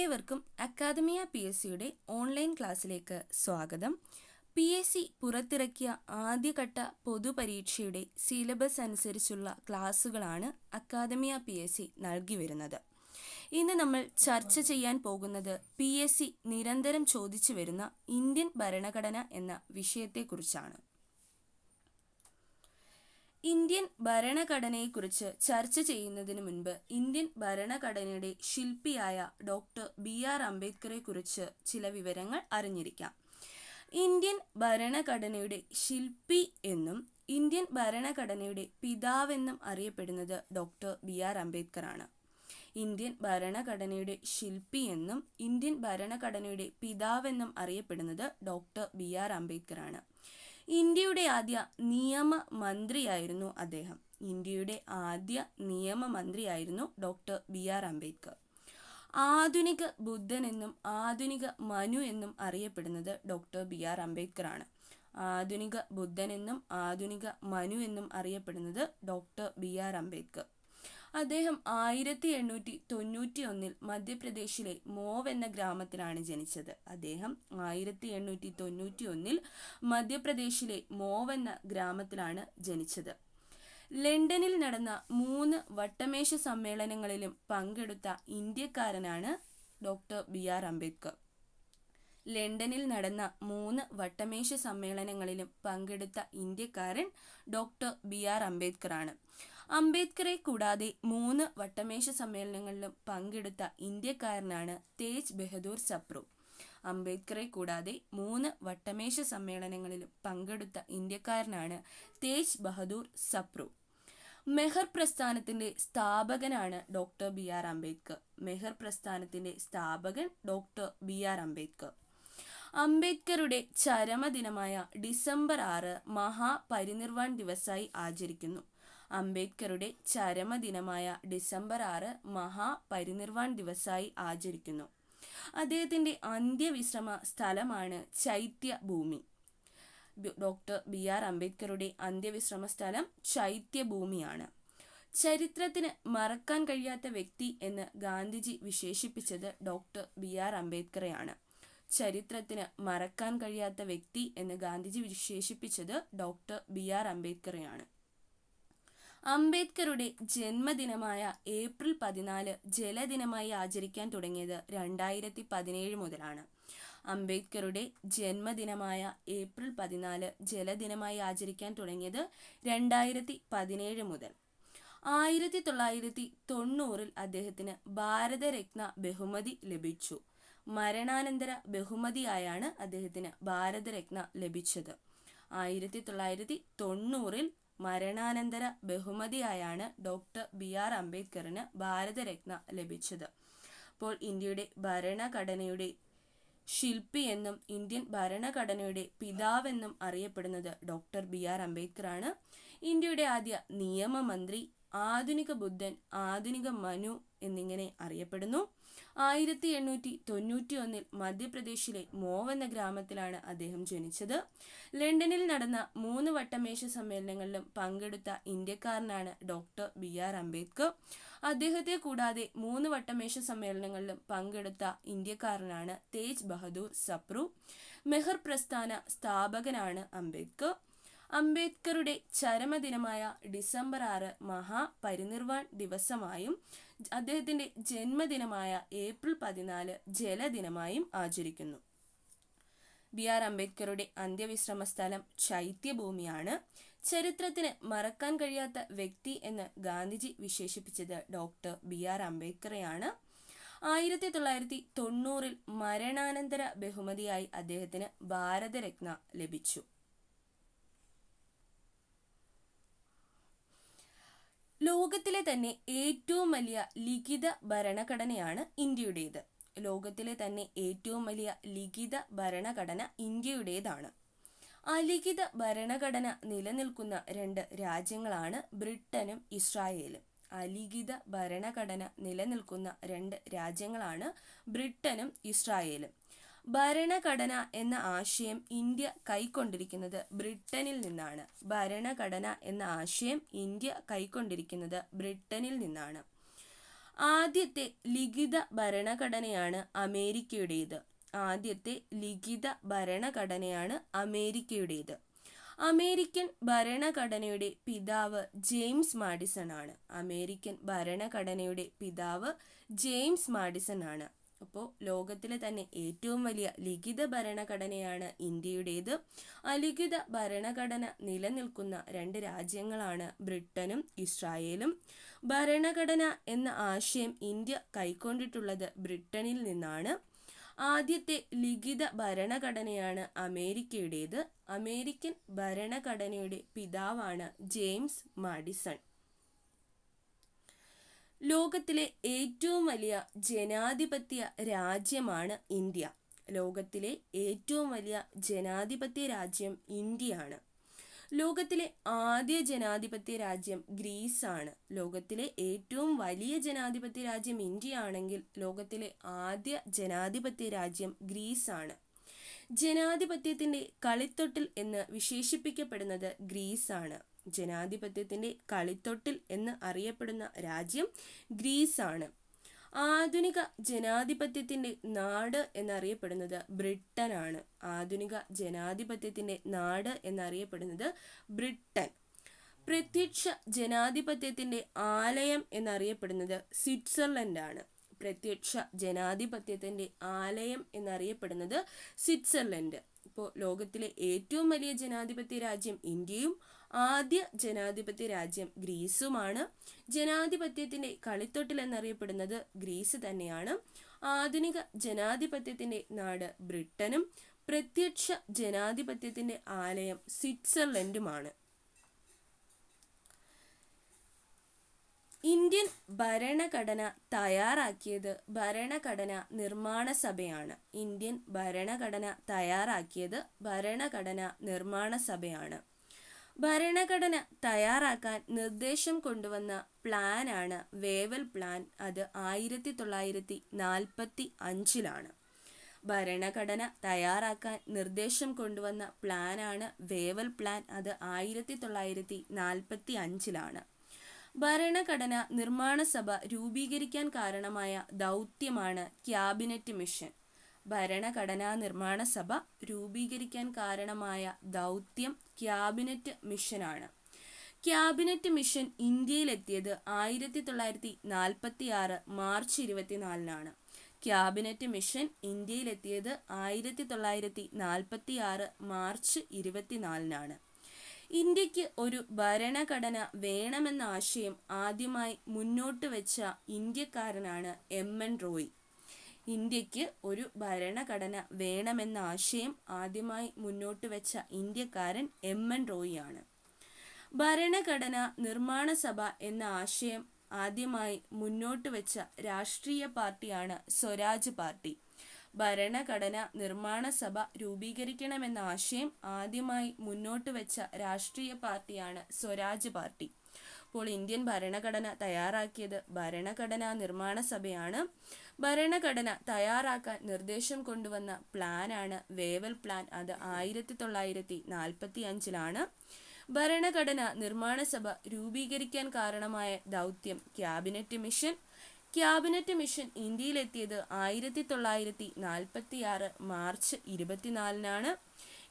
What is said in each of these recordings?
ഏവർക്കും Academia P S സിയുടെ online ക്ലാസ്സിലേക്ക് സ്വാഗതം പി എസ് സി പുറത്തിറക്കിയ ആദ്യഘട്ട പൊതുപരീക്ഷയുടെ സിലബസ് അനുസരിച്ചുള്ള ക്ലാസ്സുകളാണ് അക്കാദമിയ പി എസ് സി നൽകി വരുന്നത് ഇന്ന് നമ്മൾ ചർച്ച ചെയ്യാൻ പോകുന്നത് പി എസ് സി നിരന്തരം ചോദിച്ചു വരുന്ന ഇന്ത്യൻ ഭരണഘടന എന്ന വിഷയത്തെക്കുറിച്ചാണ് ഇന്ത്യൻ ഭരണഘടനയെക്കുറിച്ച് ചർച്ച ചെയ്യുന്നതിന് മുൻപ് ഇന്ത്യൻ ഭരണഘടനയുടെ ശില്പിയായ ഡോക്ടർ ബി ആർ കുറിച്ച് ചില വിവരങ്ങൾ അറിഞ്ഞിരിക്കാം ഇന്ത്യൻ ഭരണഘടനയുടെ ശില്പി എന്നും ഇന്ത്യൻ ഭരണഘടനയുടെ പിതാവെന്നും അറിയപ്പെടുന്നത് ഡോക്ടർ ബി ആർ അംബേദ്കറാണ് ഇന്ത്യൻ ഭരണഘടനയുടെ ശില്പി എന്നും ഇന്ത്യൻ ഭരണഘടനയുടെ പിതാവെന്നും അറിയപ്പെടുന്നത് ഡോക്ടർ ബി ആർ അംബേദ്കറാണ് ഇന്ത്യയുടെ ആദ്യ നിയമ മന്ത്രിയായിരുന്നു അദ്ദേഹം ഇന്ത്യയുടെ ആദ്യ നിയമ മന്ത്രിയായിരുന്നു ഡോക്ടർ ബി ആർ അംബേദ്കർ ആധുനിക ബുദ്ധൻ എന്നും ആധുനിക മനു എന്നും അറിയപ്പെടുന്നത് ഡോക്ടർ ബി ആർ അംബേദ്കർ ആണ് ആധുനിക ബുദ്ധൻ എന്നും ആധുനിക മനു എന്നും അറിയപ്പെടുന്നത് ഡോക്ടർ ബി ആർ അംബേദ്കർ അദ്ദേഹം ആയിരത്തി എണ്ണൂറ്റി തൊണ്ണൂറ്റി ഒന്നിൽ മധ്യപ്രദേശിലെ മോവ് എന്ന ഗ്രാമത്തിലാണ് ജനിച്ചത് അദ്ദേഹം ആയിരത്തി എണ്ണൂറ്റി തൊണ്ണൂറ്റി ഒന്നിൽ മധ്യപ്രദേശിലെ മോവ് എന്ന ഗ്രാമത്തിലാണ് ജനിച്ചത് ലണ്ടനിൽ നടന്ന മൂന്ന് വട്ടമേശ സമ്മേളനങ്ങളിലും പങ്കെടുത്ത ഇന്ത്യക്കാരനാണ് ഡോക്ടർ ബി ആർ അംബേദ്കർ ലണ്ടനിൽ നടന്ന മൂന്ന് വട്ടമേശ സമ്മേളനങ്ങളിലും പങ്കെടുത്ത ഇന്ത്യക്കാരൻ ഡോക്ടർ ബി ആർ അംബേദ്കർ ആണ് അംബേദ്കറെ കൂടാതെ മൂന്ന് വട്ടമേശ സമ്മേളനങ്ങളിലും പങ്കെടുത്ത ഇന്ത്യക്കാരനാണ് തേജ് ബഹദൂർ സപ്രു അംബേദ്കറെ കൂടാതെ മൂന്ന് വട്ടമേശ സമ്മേളനങ്ങളിലും പങ്കെടുത്ത ഇന്ത്യക്കാരനാണ് തേജ് ബഹദൂർ സപ്രു മെഹർ പ്രസ്ഥാനത്തിന്റെ സ്ഥാപകനാണ് doctor B R Ambedkar Mahar പ്രസ്ഥാനത്തിന്റെ സ്ഥാപകൻ ഡോക്ടർ ബി ആർ അംബേദ്കർ അംബേദ്കറുടെ ചരമദിനമായ ഡിസംബർ ആറ് മഹാപരിനിർവാൺ ദിവസായി ആചരിക്കുന്നു അംബേദ്കറുടെ ചരമദിനമായ ഡിസംബർ ആറ് മഹാപരിനിർവാൺ ദിവസമായി ആചരിക്കുന്നു അദ്ദേഹത്തിൻ്റെ അന്ത്യവിശ്രമ സ്ഥലമാണ് ചൈത്യഭൂമി ഡോക്ടർ ബി ആർ അംബേദ്കറുടെ അന്ത്യവിശ്രമ സ്ഥലം ചൈത്യഭൂമിയാണ് ചരിത്രത്തിന് മറക്കാൻ കഴിയാത്ത വ്യക്തി എന്ന് ഗാന്ധിജി വിശേഷിപ്പിച്ചത് ഡോക്ടർ ബി ആർ അംബേദ്കറെയാണ് ചരിത്രത്തിന് മറക്കാൻ കഴിയാത്ത വ്യക്തി എന്ന് ഗാന്ധിജി വിശേഷിപ്പിച്ചത് ഡോക്ടർ ബി ആർ അംബേദ്കറെയാണ് അംബേദ്കറുടെ ജന്മദിനമായ ഏപ്രിൽ പതിനാല് ജലദിനമായി ആചരിക്കാൻ തുടങ്ങിയത് രണ്ടായിരത്തി പതിനേഴ് മുതലാണ് അംബേദ്കറുടെ ജന്മദിനമായ ഏപ്രിൽ പതിനാല് ജലദിനമായി ആചരിക്കാൻ തുടങ്ങിയത് രണ്ടായിരത്തി പതിനേഴ് മുതൽ ആയിരത്തി തൊള്ളായിരത്തി തൊണ്ണൂറിൽ അദ്ദേഹത്തിന് ഭാരതരത്ന ബഹുമതി ലഭിച്ചു മരണാനന്തര ബഹുമതിയായാണ് അദ്ദേഹത്തിന് ഭാരതരത്ന ലഭിച്ചത് ആയിരത്തി തൊള്ളായിരത്തി തൊണ്ണൂറിൽ മരണാനന്തര ബഹുമതിയായാണ് ഡോക്ടർ ബി ആർ അംബേദ്കറിന് ഭാരതരത്ന ലഭിച്ചത് അപ്പോൾ ഇന്ത്യയുടെ ഭരണഘടനയുടെ ശില്പി എന്നും ഇന്ത്യൻ ഭരണഘടനയുടെ പിതാവെന്നും അറിയപ്പെടുന്നത് ഡോക്ടർ ബി ആർ അംബേദ്കർ ആണ് ഇന്ത്യയുടെ ആദ്യ നിയമമന്ത്രി ആധുനിക ബുദ്ധൻ ആധുനിക മനു എന്നിങ്ങനെ അറിയപ്പെടുന്നു ആയിരത്തി എണ്ണൂറ്റി തൊണ്ണൂറ്റി ഒന്നിൽ മധ്യപ്രദേശിലെ മോവ് എന്ന ഗ്രാമത്തിലാണ് അദ്ദേഹം ജനിച്ചത് ലണ്ടനിൽ നടന്ന മൂന്ന് വട്ടമേശ സമ്മേളനങ്ങളിലും പങ്കെടുത്ത ഇന്ത്യക്കാരനാണ് ഡോക്ടർ ബി ആർ അംബേദ്കർ അദ്ദേഹത്തെ കൂടാതെ മൂന്ന് വട്ടമേശ സമ്മേളനങ്ങളിലും പങ്കെടുത്ത ഇന്ത്യക്കാരനാണ് തേജ് ബഹദൂർ സപ്രു മെഹർ പ്രസ്ഥാന സ്ഥാപകനാണ് അംബേദ്കർ അംബേദ്കറുടെ ചരമദിനമായ ഡിസംബർ ആറ് മഹാപരിനിർവാൺ ദിവസമായും അദ്ദേഹത്തിൻ്റെ ജന്മദിനമായ ഏപ്രിൽ പതിനാല് ജലദിനമായും ആചരിക്കുന്നു ബി ആർ അംബേദ്കറുടെ അന്ത്യവിശ്രമ സ്ഥലം ചൈത്യഭൂമിയാണ് ചരിത്രത്തിന് മറക്കാൻ കഴിയാത്ത വ്യക്തി എന്ന് ഗാന്ധിജി വിശേഷിപ്പിച്ചത് ഡോക്ടർ ബി ആർ അംബേദ്കറെയാണ് ആയിരത്തി തൊള്ളായിരത്തി തൊണ്ണൂറിൽ മരണാനന്തര ബഹുമതിയായി അദ്ദേഹത്തിന് ഭാരതരത്ന ലഭിച്ചു ലോകത്തിലെ തന്നെ ഏറ്റവും വലിയ ലിഖിത ഭരണഘടനയാണ് ഇന്ത്യയുടേത് ലോകത്തിലെ തന്നെ ഏറ്റവും വലിയ ലിഖിത ഭരണഘടന ഇന്ത്യയുടേതാണ് അലിഖിത ഭരണഘടന നിലനിൽക്കുന്ന രണ്ട് രാജ്യങ്ങളാണ് ബ്രിട്ടനും ഇസ്രായേലും അലിഖിത ഭരണഘടന നിലനിൽക്കുന്ന രണ്ട് രാജ്യങ്ങളാണ് ബ്രിട്ടനും ഇസ്രായേലും ഭരണഘടന എന്ന ആശയം ഇന്ത്യ കൈക്കൊണ്ടിരിക്കുന്നത് ബ്രിട്ടനിൽ നിന്നാണ് ഭരണഘടന എന്ന ആശയം ഇന്ത്യ കൈക്കൊണ്ടിരിക്കുന്നത് ബ്രിട്ടനിൽ നിന്നാണ് ആദ്യത്തെ ലിഖിത ഭരണഘടനയാണ് അമേരിക്കയുടേത് ആദ്യത്തെ ലിഖിത ഭരണഘടനയാണ് അമേരിക്കയുടേത് അമേരിക്കൻ ഭരണഘടനയുടെ പിതാവ് ജെയിംസ് മാഡിസൺ ആണ് അമേരിക്കൻ ഭരണഘടനയുടെ പിതാവ് ജെയിംസ് മാഡിസൺ ആണ് അപ്പോൾ ലോകത്തിലെ തന്നെ ഏറ്റവും വലിയ ലിഖിത ഭരണഘടനയാണ് ഇന്ത്യയുടേത് അലിഖിത ഭരണഘടന നിലനിൽക്കുന്ന രണ്ട് രാജ്യങ്ങളാണ് ബ്രിട്ടനും ഇസ്രായേലും ഭരണഘടന എന്ന ആശയം ഇന്ത്യ കൈക്കൊണ്ടിട്ടുള്ളത് ബ്രിട്ടനിൽ നിന്നാണ് ആദ്യത്തെ ലിഖിത ഭരണഘടനയാണ് അമേരിക്കയുടേത് അമേരിക്കൻ ഭരണഘടനയുടെ പിതാവാണ് ജെയിംസ് മാഡിസൺ ലോകത്തിലെ ഏറ്റവും വലിയ ജനാധിപത്യ രാജ്യമാണ് ഇന്ത്യ ലോകത്തിലെ ഏറ്റവും വലിയ ജനാധിപത്യ രാജ്യം ഇന്ത്യയാണ് ലോകത്തിലെ ആദ്യ ജനാധിപത്യ രാജ്യം ഗ്രീസ് ആണ് ലോകത്തിലെ ഏറ്റവും വലിയ ജനാധിപത്യ രാജ്യം ഇന്ത്യയാണെങ്കിൽ ലോകത്തിലെ ആദ്യ ജനാധിപത്യ രാജ്യം ഗ്രീസ് ആണ് ജനാധിപത്യത്തിന്റെ കളിത്തൊട്ടിൽ എന്ന് വിശേഷിപ്പിക്കപ്പെടുന്നത് ഗ്രീസാണ് ജനാധിപത്യത്തിന്റെ കളിത്തൊട്ടിൽ എന്ന് അറിയപ്പെടുന്ന രാജ്യം ഗ്രീസാണ് ആധുനിക ജനാധിപത്യത്തിന്റെ നാട് എന്നറിയപ്പെടുന്നത് ബ്രിട്ടനാണ് ആധുനിക ജനാധിപത്യത്തിന്റെ നാട് എന്നറിയപ്പെടുന്നത് ബ്രിട്ടൻ പ്രത്യക്ഷ ജനാധിപത്യത്തിന്റെ ആലയം എന്നറിയപ്പെടുന്നത് സ്വിറ്റ്സർലൻഡാണ് പ്രത്യക്ഷ ജനാധിപത്യത്തിൻ്റെ ആലയം എന്നറിയപ്പെടുന്നത് സ്വിറ്റ്സർലൻഡ് ഇപ്പോൾ ലോകത്തിലെ ഏറ്റവും വലിയ ജനാധിപത്യ രാജ്യം ഇന്ത്യയും ആദ്യ ജനാധിപത്യ രാജ്യം ഗ്രീസുമാണ് ജനാധിപത്യത്തിൻ്റെ കളിത്തൊട്ടിൽ എന്നറിയപ്പെടുന്നത് ഗ്രീസ് തന്നെയാണ് ആധുനിക ജനാധിപത്യത്തിൻ്റെ നാട് ബ്രിട്ടനും പ്രത്യക്ഷ ജനാധിപത്യത്തിൻ്റെ ആലയം സ്വിറ്റ്സർലൻഡുമാണ് ഇന്ത്യൻ ഭരണഘടന തയ്യാറാക്കിയത് ഭരണഘടന നിർമ്മാണ സഭയാണ് ഇന്ത്യൻ ഭരണഘടന തയ്യാറാക്കിയത് ഭരണഘടന നിർമ്മാണ സഭയാണ് ഭരണഘടന തയ്യാറാക്കാൻ നിർദ്ദേശം കൊണ്ടുവന്ന പ്ലാനാണ് വേവൽ പ്ലാൻ അത് ആയിരത്തി തൊള്ളായിരത്തി നാൽപ്പത്തി അഞ്ചിലാണ് ഭരണഘടന തയ്യാറാക്കാൻ നിർദ്ദേശം കൊണ്ടുവന്ന പ്ലാനാണ് വേവൽ പ്ലാൻ അത് ആയിരത്തി തൊള്ളായിരത്തി നാൽപ്പത്തി അഞ്ചിലാണ് ഭരണഘടന നിർമ്മാണ സഭ രൂപീകരിക്കാൻ കാരണമായ ദൗത്യമാണ് ക്യാബിനറ്റ് മിഷൻ ഭരണഘടനാ നിർമ്മാണ സഭ രൂപീകരിക്കാൻ കാരണമായ ദൗത്യം ക്യാബിനറ്റ് മിഷനാണ് ക്യാബിനറ്റ് മിഷൻ ഇന്ത്യയിലെത്തിയത് ആയിരത്തി തൊള്ളായിരത്തി നാൽപ്പത്തി ആറ് മാർച്ച് ഇരുപത്തിനാലിനാണ് ക്യാബിനറ്റ് മിഷൻ ഇന്ത്യയിലെത്തിയത് ആയിരത്തി തൊള്ളായിരത്തി നാൽപ്പത്തി ആറ് മാർച്ച് ഇരുപത്തിനാലിനാണ് ഇന്ത്യക്ക് ഒരു ഭരണഘടന വേണമെന്ന ആശയം ആദ്യമായി മുന്നോട്ട് വെച്ച ഇന്ത്യക്കാരനാണ് എം എൻ റോയ് ഇന്ത്യക്ക് ഒരു ഭരണഘടന വേണമെന്ന ആശയം ആദ്യമായി മുന്നോട്ട് വെച്ച ഇന്ത്യക്കാരൻ എം എൻ റോയിയാണ് ഭരണഘടന നിർമ്മാണ സഭ എന്ന ആശയം ആദ്യമായി മുന്നോട്ട് വെച്ച രാഷ്ട്രീയ പാർട്ടിയാണ് സ്വരാജ് പാർട്ടി ഭരണഘടന നിർമ്മാണ സഭ രൂപീകരിക്കണമെന്ന ആശയം ആദ്യമായി മുന്നോട്ട് വെച്ച രാഷ്ട്രീയ പാർട്ടിയാണ് സ്വരാജ് പാർട്ടി അപ്പോൾ ഇന്ത്യൻ ഭരണഘടന തയ്യാറാക്കിയത് ഭരണഘടനാ നിർമ്മാണ സഭയാണ് ഭരണഘടന തയ്യാറാക്കാൻ നിർദ്ദേശം കൊണ്ടുവന്ന പ്ലാനാണ് വേവൽ പ്ലാൻ അത് ആയിരത്തി തൊള്ളായിരത്തി നാൽപ്പത്തി അഞ്ചിലാണ് ഭരണഘടന നിർമ്മാണ സഭ രൂപീകരിക്കാൻ കാരണമായ ദൗത്യം ക്യാബിനറ്റ് മിഷൻ ക്യാബിനറ്റ് മിഷൻ ഇന്ത്യയിലെത്തിയത് ആയിരത്തി തൊള്ളായിരത്തി നാൽപ്പത്തി ആറ് മാർച്ച് ഇരുപത്തിനാലിനാണ്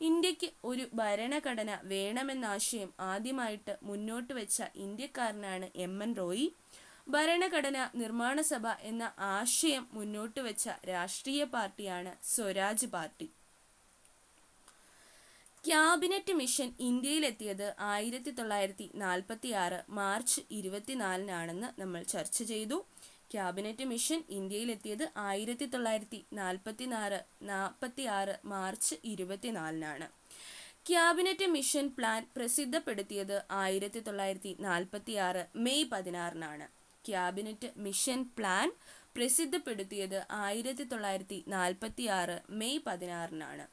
ഇന്ത്യക്ക് ഒരു ഭരണഘടന വേണമെന്ന ആശയം ആദ്യമായിട്ട് മുന്നോട്ട് വെച്ച ഇന്ത്യക്കാരനാണ് എം എൻ റോയി ഭരണഘടന നിർമ്മാണ സഭ എന്ന ആശയം മുന്നോട്ട് വെച്ച രാഷ്ട്രീയ പാർട്ടിയാണ് സ്വരാജ് പാർട്ടി ക്യാബിനറ്റ് മിഷൻ ഇന്ത്യയിലെത്തിയത് ആയിരത്തി തൊള്ളായിരത്തി നാൽപ്പത്തി ആറ് മാർച്ച് ഇരുപത്തിനാലിനാണെന്ന് നമ്മൾ ചർച്ച ചെയ്തു ക്യാബിനറ്റ് മിഷൻ ഇന്ത്യയിലെത്തിയത് ആയിരത്തി തൊള്ളായിരത്തി നാൽപ്പത്തി നാറ് നാൽപ്പത്തി ആറ് മാർച്ച് ഇരുപത്തിനാലിനാണ് ക്യാബിനറ്റ് മിഷൻ പ്ലാൻ പ്രസിദ്ധപ്പെടുത്തിയത് ആയിരത്തി തൊള്ളായിരത്തി നാൽപ്പത്തി ആറ് മെയ് പതിനാറിനാണ് ക്യാബിനറ്റ് മിഷൻ പ്ലാൻ പ്രസിദ്ധപ്പെടുത്തിയത് ആയിരത്തി തൊള്ളായിരത്തി നാൽപ്പത്തി ആറ് മെയ് പതിനാറിനാണ്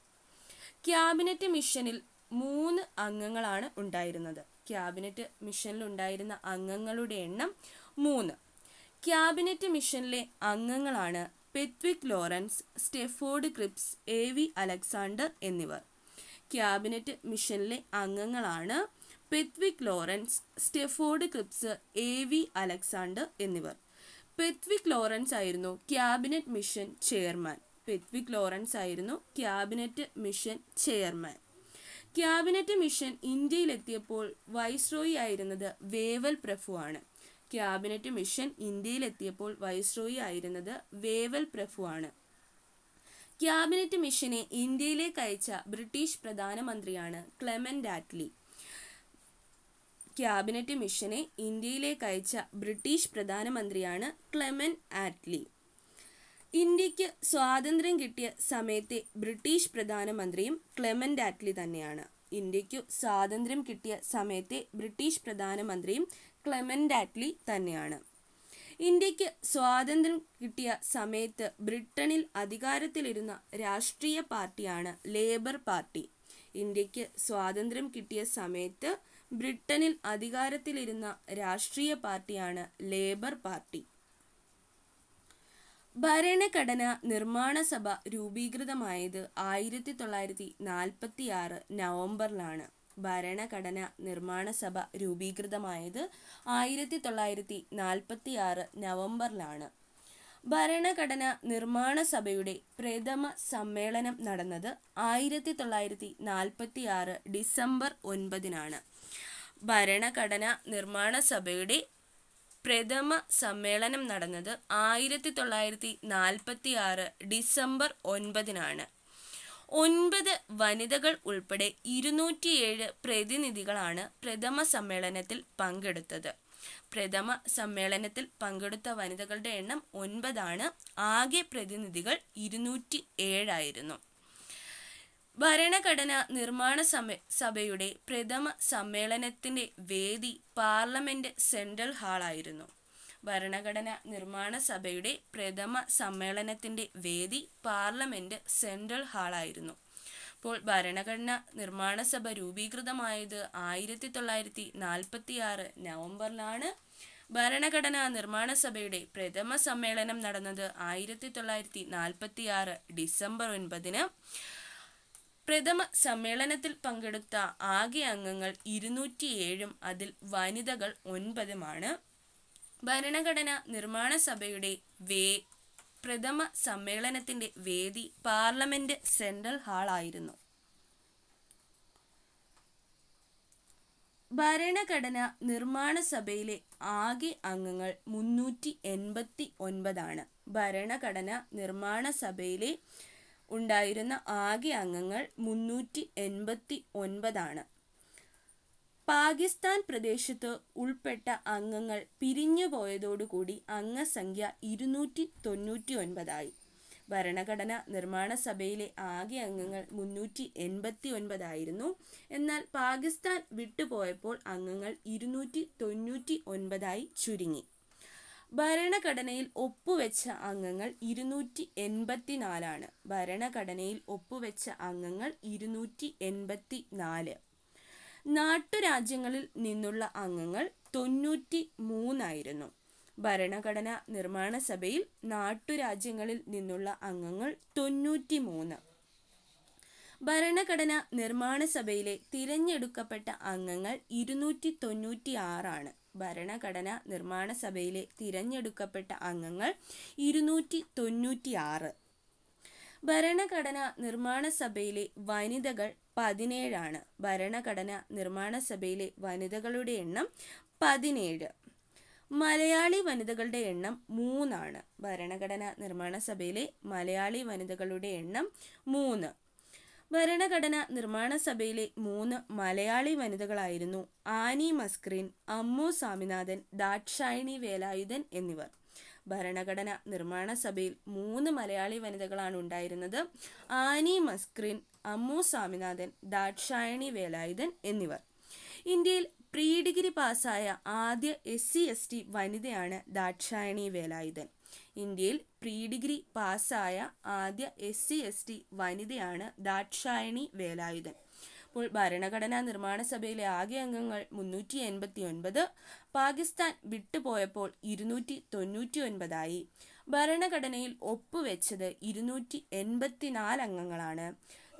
ക്യാബിനറ്റ് മിഷനിൽ മൂന്ന് അംഗങ്ങളാണ് ഉണ്ടായിരുന്നത് ക്യാബിനറ്റ് മിഷനിൽ ഉണ്ടായിരുന്ന അംഗങ്ങളുടെ എണ്ണം മൂന്ന് ക്യാബിനറ്റ് മിഷനിലെ അംഗങ്ങളാണ് Pethick Lawrence Stafford Cripps A V Alexander എന്നിവർ ക്യാബിനറ്റ് മിഷനിലെ അംഗങ്ങളാണ് Pethick Lawrence Stafford Cripps A V Alexander എന്നിവർ പെത്വിക് ലോറൻസ് ആയിരുന്നു cabinet mission chairman Pethick Lawrence ആയിരുന്നു cabinet mission chairman cabinet mission ഇന്ത്യയിലെത്തിയപ്പോൾ വൈസ്രോയി ആയിരുന്നത് വേവൽ പ്രഭു ആണ് ക്യാബിനറ്റ് മിഷൻ ഇന്ത്യയിലെത്തിയപ്പോൾ വൈസ്രോയി ആയിരുന്നത് വേവൽ ആണ് ക്യാബിനറ്റ് മിഷനെ ഇന്ത്യയിലേക്ക് അയച്ച ബ്രിട്ടീഷ് പ്രധാനമന്ത്രിയാണ് ക്ലെമൻ്റ് ആറ്റ്ലി ക്യാബിനറ്റ് മിഷനെ ഇന്ത്യയിലേക്ക് അയച്ച ബ്രിട്ടീഷ് പ്രധാനമന്ത്രിയാണ് ക്ലെമൻ ആറ്റ്ലി ഇന്ത്യക്ക് സ്വാതന്ത്ര്യം കിട്ടിയ സമയത്തെ ബ്രിട്ടീഷ് പ്രധാനമന്ത്രിയും ക്ലെമൻ്റ് ആറ്റ്ലി തന്നെയാണ് ഇന്ത്യക്കു സ്വാതന്ത്ര്യം കിട്ടിയ സമയത്തെ ബ്രിട്ടീഷ് പ്രധാനമന്ത്രിയും ക്ലെമൻ്റ് ആറ്റ്ലി തന്നെയാണ് ഇന്ത്യക്ക് സ്വാതന്ത്ര്യം കിട്ടിയ സമയത്ത് ബ്രിട്ടനിൽ അധികാരത്തിലിരുന്ന രാഷ്ട്രീയ പാർട്ടിയാണ് ലേബർ പാർട്ടി ഇന്ത്യക്ക് സ്വാതന്ത്ര്യം കിട്ടിയ സമയത്ത് ബ്രിട്ടനിൽ അധികാരത്തിലിരുന്ന രാഷ്ട്രീയ പാർട്ടിയാണ് ലേബർ പാർട്ടി ഭരണഘടന നിർമ്മാണ സഭ രൂപീകൃതമായത് ആയിരത്തി തൊള്ളായിരത്തി നാൽപ്പത്തി ആറ് നവംബറിലാണ് ഭരണഘടന നിർമ്മാണ സഭ രൂപീകൃതമായത് ആയിരത്തി തൊള്ളായിരത്തി നാൽപ്പത്തി ആറ് നവംബറിലാണ് ഭരണഘടന നിർമ്മാണ സഭയുടെ പ്രഥമ സമ്മേളനം നടന്നത് ആയിരത്തി തൊള്ളായിരത്തി നാൽപ്പത്തി ആറ് ഡിസംബർ ഒൻപതിനാണ് ഭരണഘടന നിർമ്മാണ സഭയുടെ പ്രഥമ സമ്മേളനം നടന്നത് ആയിരത്തി തൊള്ളായിരത്തി നാൽപ്പത്തി ആറ് ഡിസംബർ ഒൻപതിനാണ് ഒൻപത് വനിതകൾ ഉൾപ്പെടെ ഇരുന്നൂറ്റിയേഴ് പ്രതിനിധികളാണ് പ്രഥമ സമ്മേളനത്തിൽ പങ്കെടുത്തത് പ്രഥമ സമ്മേളനത്തിൽ പങ്കെടുത്ത വനിതകളുടെ എണ്ണം ഒൻപതാണ് ആകെ പ്രതിനിധികൾ ഇരുന്നൂറ്റി ഏഴായിരുന്നു ഭരണഘടന നിർമ്മാണ സമ സഭയുടെ പ്രഥമ സമ്മേളനത്തിന്റെ വേദി പാർലമെന്റ് സെൻട്രൽ ഹാളായിരുന്നു ഭരണഘടന നിർമ്മാണ സഭയുടെ പ്രഥമ സമ്മേളനത്തിൻ്റെ വേദി പാർലമെൻറ്റ് സെൻട്രൽ ഹാളായിരുന്നു അപ്പോൾ ഭരണഘടന നിർമ്മാണ സഭ രൂപീകൃതമായത് ആയിരത്തി തൊള്ളായിരത്തി നാൽപ്പത്തി ആറ് നവംബറിലാണ് ഭരണഘടനാ നിർമ്മാണ സഭയുടെ പ്രഥമ സമ്മേളനം നടന്നത് ആയിരത്തി തൊള്ളായിരത്തി നാൽപ്പത്തി ആറ് ഡിസംബർ ഒൻപതിന് പ്രഥമ സമ്മേളനത്തിൽ പങ്കെടുത്ത ആകെ അംഗങ്ങൾ ഏഴും അതിൽ വനിതകൾ ഒൻപതുമാണ് ഭരണഘടന നിർമ്മാണ സഭയുടെ വേ പ്രഥമ സമ്മേളനത്തിന്റെ വേദി പാർലമെന്റ് സെൻട്രൽ ഹാൾ ആയിരുന്നു ഭരണഘടന നിർമ്മാണ സഭയിലെ ആകെ അംഗങ്ങൾ മുന്നൂറ്റി എൺപത്തി ഒൻപതാണ് ഭരണഘടന നിർമ്മാണ സഭയിലെ ഉണ്ടായിരുന്ന ആകെ അംഗങ്ങൾ മുന്നൂറ്റി എൺപത്തി ഒൻപതാണ് പാകിസ്ഥാൻ പ്രദേശത്ത് ഉൾപ്പെട്ട അംഗങ്ങൾ പിരിഞ്ഞു പോയതോടുകൂടി അംഗസംഖ്യ ഇരുന്നൂറ്റി തൊണ്ണൂറ്റി ഒൻപതായി ഭരണഘടന നിർമ്മാണ സഭയിലെ ആകെ അംഗങ്ങൾ മുന്നൂറ്റി എൺപത്തി ഒൻപതായിരുന്നു എന്നാൽ പാകിസ്ഥാൻ വിട്ടുപോയപ്പോൾ അംഗങ്ങൾ ഇരുന്നൂറ്റി തൊണ്ണൂറ്റി ഒൻപതായി ചുരുങ്ങി ഭരണഘടനയിൽ ഒപ്പുവെച്ച അംഗങ്ങൾ ഇരുന്നൂറ്റി എൺപത്തി നാലാണ് ഭരണഘടനയിൽ ഒപ്പുവെച്ച അംഗങ്ങൾ ഇരുന്നൂറ്റി എൺപത്തി നാല് നാട്ടുരാജ്യങ്ങളിൽ നിന്നുള്ള അംഗങ്ങൾ തൊണ്ണൂറ്റി മൂന്നായിരുന്നു ഭരണഘടന നിർമ്മാണ സഭയിൽ നാട്ടുരാജ്യങ്ങളിൽ നിന്നുള്ള അംഗങ്ങൾ തൊണ്ണൂറ്റി മൂന്ന് ഭരണഘടന നിർമ്മാണ സഭയിലെ തിരഞ്ഞെടുക്കപ്പെട്ട അംഗങ്ങൾ ഇരുന്നൂറ്റി തൊണ്ണൂറ്റി ആറാണ് ഭരണഘടന നിർമ്മാണ സഭയിലെ തിരഞ്ഞെടുക്കപ്പെട്ട അംഗങ്ങൾ ഇരുന്നൂറ്റി തൊണ്ണൂറ്റി ആറ് ഭരണഘടന നിർമ്മാണ സഭയിലെ വനിതകൾ പതിനേഴാണ് ഭരണഘടന നിർമ്മാണ സഭയിലെ വനിതകളുടെ എണ്ണം പതിനേഴ് മലയാളി വനിതകളുടെ എണ്ണം മൂന്നാണ് ഭരണഘടന നിർമ്മാണ സഭയിലെ മലയാളി വനിതകളുടെ എണ്ണം മൂന്ന് ഭരണഘടന നിർമ്മാണ സഭയിലെ മൂന്ന് മലയാളി വനിതകളായിരുന്നു ആനി മസ്ക്രീൻ അമ്മു സ്വാമിനാഥൻ ദാക്ഷായണി വേലായുധൻ എന്നിവർ ഭരണഘടന നിർമ്മാണ സഭയിൽ മൂന്ന് മലയാളി വനിതകളാണ് ഉണ്ടായിരുന്നത് ആനി മസ്ക്രീൻ അമ്മു സ്വാമിനാഥൻ ദാക്ഷായണി വേലായുധൻ എന്നിവർ ഇന്ത്യയിൽ പ്രീ ഡിഗ്രി പാസ്സായ ആദ്യ എസ് സി എസ് ടി വനിതയാണ് ദാക്ഷായണി വേലായുധൻ ഇന്ത്യയിൽ പ്രീ ഡിഗ്രി പാസ്സായ ആദ്യ എസ് സി എസ് ടി വനിതയാണ് ദാക്ഷായണി വേലായുധൻ അപ്പോൾ ഭരണഘടനാ നിർമ്മാണ സഭയിലെ ആകെ അംഗങ്ങൾ മുന്നൂറ്റി എൺപത്തി ഒൻപത് പാകിസ്ഥാൻ വിട്ടുപോയപ്പോൾ ഇരുന്നൂറ്റി തൊണ്ണൂറ്റി ഒൻപതായി ഭരണഘടനയിൽ ഒപ്പുവെച്ചത് ഇരുന്നൂറ്റി എൺപത്തിനാല് അംഗങ്ങളാണ്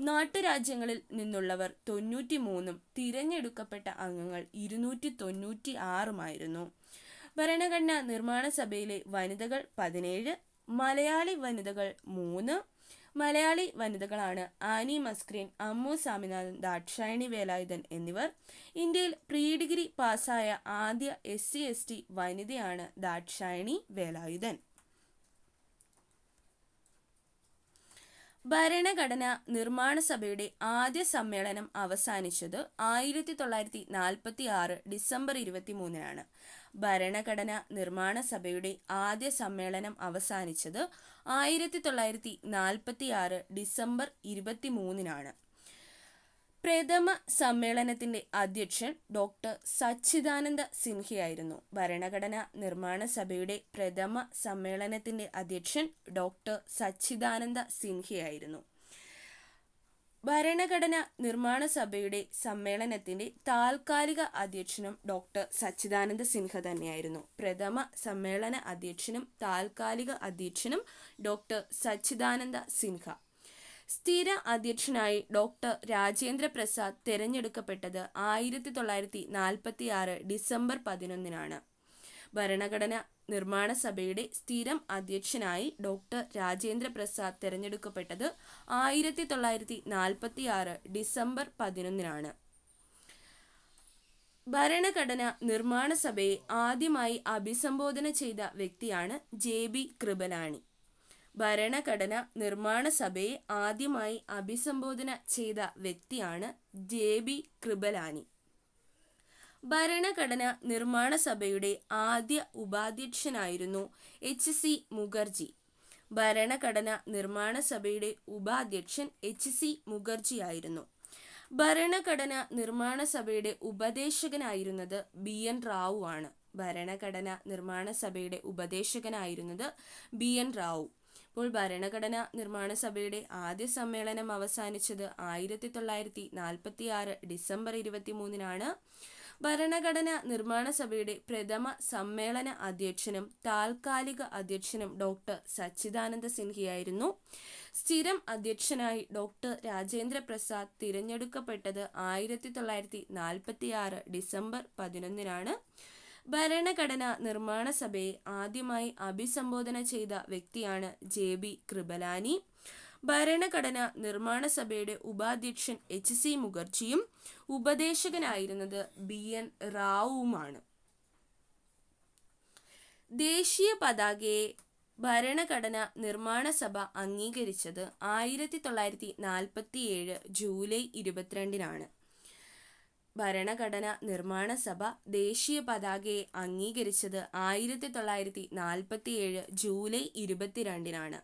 നാട്ടുരാജ്യങ്ങളിൽ നിന്നുള്ളവർ മൂന്നും തിരഞ്ഞെടുക്കപ്പെട്ട അംഗങ്ങൾ ഇരുന്നൂറ്റി തൊണ്ണൂറ്റി ആറുമായിരുന്നു ഭരണഘടനാ നിർമ്മാണ സഭയിലെ വനിതകൾ പതിനേഴ് മലയാളി വനിതകൾ മൂന്ന് മലയാളി വനിതകളാണ് ആനി മസ്ക്രീൻ അമ്മു സ്വാമിനാഥൻ ദാക്ഷായണി വേലായുധൻ എന്നിവർ ഇന്ത്യയിൽ പ്രീ ഡിഗ്രി പാസ്സായ ആദ്യ എസ് സി എസ് ടി വനിതയാണ് ദാക്ഷായണി വേലായുധൻ ഭരണഘടന നിർമ്മാണ സഭയുടെ ആദ്യ സമ്മേളനം അവസാനിച്ചത് ആയിരത്തി തൊള്ളായിരത്തി നാൽപ്പത്തി ആറ് ഡിസംബർ ഇരുപത്തി മൂന്നിനാണ് ഭരണഘടന നിർമ്മാണ സഭയുടെ ആദ്യ സമ്മേളനം അവസാനിച്ചത് ആയിരത്തി തൊള്ളായിരത്തി നാൽപ്പത്തി ആറ് ഡിസംബർ ഇരുപത്തി മൂന്നിനാണ് പ്രഥമ സമ്മേളനത്തിന്റെ അധ്യക്ഷൻ ഡോക്ടർ സച്ചിദാനന്ദ സിൻഹയായിരുന്നു ഭരണഘടനാ നിർമ്മാണ സഭയുടെ പ്രഥമ സമ്മേളനത്തിന്റെ അധ്യക്ഷൻ ഡോക്ടർ സച്ചിദാനന്ദ സിൻഹയായിരുന്നു ഭരണഘടന നിർമ്മാണ സഭയുടെ സമ്മേളനത്തിന്റെ താൽക്കാലിക അധ്യക്ഷനും ഡോക്ടർ സച്ചിദാനന്ദ സിൻഹ തന്നെയായിരുന്നു പ്രഥമ സമ്മേളന അധ്യക്ഷനും താൽക്കാലിക അധ്യക്ഷനും ഡോക്ടർ സച്ചിദാനന്ദ സിൻഹ സ്ഥിര അധ്യക്ഷനായി ഡോക്ടർ രാജേന്ദ്ര പ്രസാദ് തിരഞ്ഞെടുക്കപ്പെട്ടത് ആയിരത്തി തൊള്ളായിരത്തി നാൽപ്പത്തി ആറ് ഡിസംബർ പതിനൊന്നിനാണ് ഭരണഘടന നിർമ്മാണ സഭയുടെ സ്ഥിരം അധ്യക്ഷനായി ഡോക്ടർ രാജേന്ദ്ര പ്രസാദ് തിരഞ്ഞെടുക്കപ്പെട്ടത് ആയിരത്തി തൊള്ളായിരത്തി നാൽപ്പത്തി ആറ് ഡിസംബർ പതിനൊന്നിനാണ് ഭരണഘടന നിർമ്മാണ സഭയെ ആദ്യമായി അഭിസംബോധന ചെയ്ത വ്യക്തിയാണ് ജെ ബി കൃപലാണി ഭരണഘടന നിർമ്മാണ സഭയെ ആദ്യമായി അഭിസംബോധന ചെയ്ത വ്യക്തിയാണ് ജെ ബി കൃപലാനി ഭരണഘടന നിർമ്മാണ സഭയുടെ ആദ്യ ഉപാധ്യക്ഷനായിരുന്നു എച്ച് സി മുഖർജി ഭരണഘടന നിർമ്മാണ സഭയുടെ ഉപാധ്യക്ഷൻ എച്ച് സി ആയിരുന്നു ഭരണഘടന നിർമ്മാണ സഭയുടെ ഉപദേശകനായിരുന്നത് ബി എൻ റാവു ആണ് ഭരണഘടന നിർമ്മാണ സഭയുടെ ഉപദേശകനായിരുന്നത് ബി എൻ റാവു ഇപ്പോൾ ഭരണഘടന നിർമ്മാണ സഭയുടെ ആദ്യ സമ്മേളനം അവസാനിച്ചത് ആയിരത്തി തൊള്ളായിരത്തി നാൽപ്പത്തി ആറ് ഡിസംബർ ഇരുപത്തി മൂന്നിനാണ് ഭരണഘടന നിർമ്മാണ സഭയുടെ പ്രഥമ സമ്മേളന അധ്യക്ഷനും താൽക്കാലിക അധ്യക്ഷനും ഡോക്ടർ സച്ചിദാനന്ദ സിൻഹിയായിരുന്നു സ്ഥിരം അധ്യക്ഷനായി ഡോക്ടർ രാജേന്ദ്ര പ്രസാദ് തിരഞ്ഞെടുക്കപ്പെട്ടത് ആയിരത്തി തൊള്ളായിരത്തി നാൽപ്പത്തി ആറ് ഡിസംബർ പതിനൊന്നിനാണ് ഭരണഘടന നിർമ്മാണ സഭയെ ആദ്യമായി അഭിസംബോധന ചെയ്ത വ്യക്തിയാണ് ജെ ബി കൃപലാനി ഭരണഘടന നിർമ്മാണ സഭയുടെ ഉപാധ്യക്ഷൻ എച്ച് സി മുഖർജിയും ഉപദേശകനായിരുന്നത് ബി എൻ റാവുമാണ് ദേശീയ പതാകയെ ഭരണഘടന നിർമ്മാണ സഭ അംഗീകരിച്ചത് ആയിരത്തി തൊള്ളായിരത്തി ഏഴ് ജൂലൈ ഇരുപത്തിരണ്ടിനാണ് ഭരണഘടന നിർമ്മാണ സഭ ദേശീയ പതാകയെ അംഗീകരിച്ചത് ആയിരത്തി തൊള്ളായിരത്തി നാൽപ്പത്തി ഏഴ് ജൂലൈ ഇരുപത്തിരണ്ടിനാണ്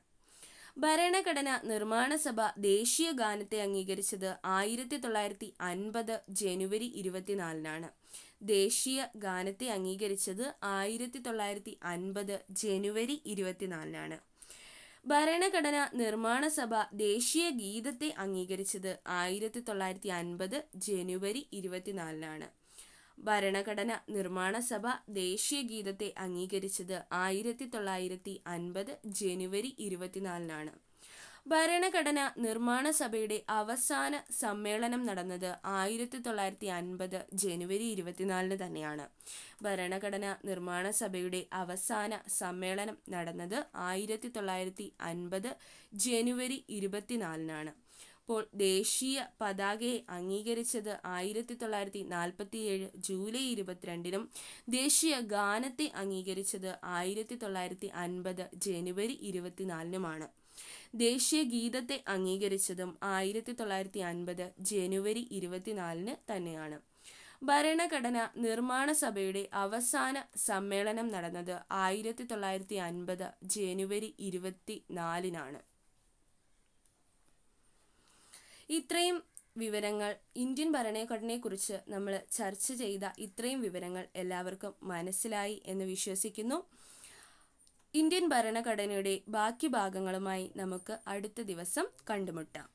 ഭരണഘടന നിർമ്മാണ സഭ ദേശീയ ഗാനത്തെ അംഗീകരിച്ചത് ആയിരത്തി തൊള്ളായിരത്തി അൻപത് ജനുവരി ഇരുപത്തിനാലിനാണ് ദേശീയ ഗാനത്തെ അംഗീകരിച്ചത് ആയിരത്തി തൊള്ളായിരത്തി അൻപത് ജനുവരി ഇരുപത്തിനാലിനാണ് ഭരണഘടന നിർമ്മാണ സഭ ദേശീയ ഗീതത്തെ അംഗീകരിച്ചത് ആയിരത്തി തൊള്ളായിരത്തി അൻപത് ജനുവരി ഇരുപത്തിനാലിനാണ് ഭരണഘടന നിർമ്മാണ സഭ ദേശീയ ഗീതത്തെ അംഗീകരിച്ചത് ആയിരത്തി തൊള്ളായിരത്തി അൻപത് ജനുവരി ഇരുപത്തിനാലിനാണ് ഭരണഘടന നിർമ്മാണ സഭയുടെ അവസാന സമ്മേളനം നടന്നത് ആയിരത്തി തൊള്ളായിരത്തി അൻപത് ജനുവരി ഇരുപത്തിനാലിന് തന്നെയാണ് ഭരണഘടന നിർമ്മാണ സഭയുടെ അവസാന സമ്മേളനം നടന്നത് ആയിരത്തി തൊള്ളായിരത്തി അൻപത് ജനുവരി ഇരുപത്തിനാലിനാണ് അപ്പോൾ ദേശീയ പതാകയെ അംഗീകരിച്ചത് ആയിരത്തി തൊള്ളായിരത്തി നാൽപ്പത്തി ഏഴ് ജൂലൈ ഇരുപത്തിരണ്ടിനും ദേശീയ ഗാനത്തെ അംഗീകരിച്ചത് ആയിരത്തി തൊള്ളായിരത്തി അൻപത് ജനുവരി ഇരുപത്തിനാലിനുമാണ് ദേശീയ ഗീതത്തെ അംഗീകരിച്ചതും ആയിരത്തി തൊള്ളായിരത്തി അൻപത് ജനുവരി ഇരുപത്തിനാലിന് തന്നെയാണ് ഭരണഘടന നിർമ്മാണ സഭയുടെ അവസാന സമ്മേളനം നടന്നത് ആയിരത്തി തൊള്ളായിരത്തി അൻപത് ജനുവരി ഇരുപത്തിനാലിനാണ് ഇത്രയും വിവരങ്ങൾ ഇന്ത്യൻ ഭരണഘടനയെക്കുറിച്ച് നമ്മൾ ചർച്ച ചെയ്ത ഇത്രയും വിവരങ്ങൾ എല്ലാവർക്കും മനസ്സിലായി എന്ന് വിശ്വസിക്കുന്നു ഇന്ത്യൻ ഭരണഘടനയുടെ ബാക്കി ഭാഗങ്ങളുമായി നമുക്ക് അടുത്ത ദിവസം കണ്ടുമുട്ടാം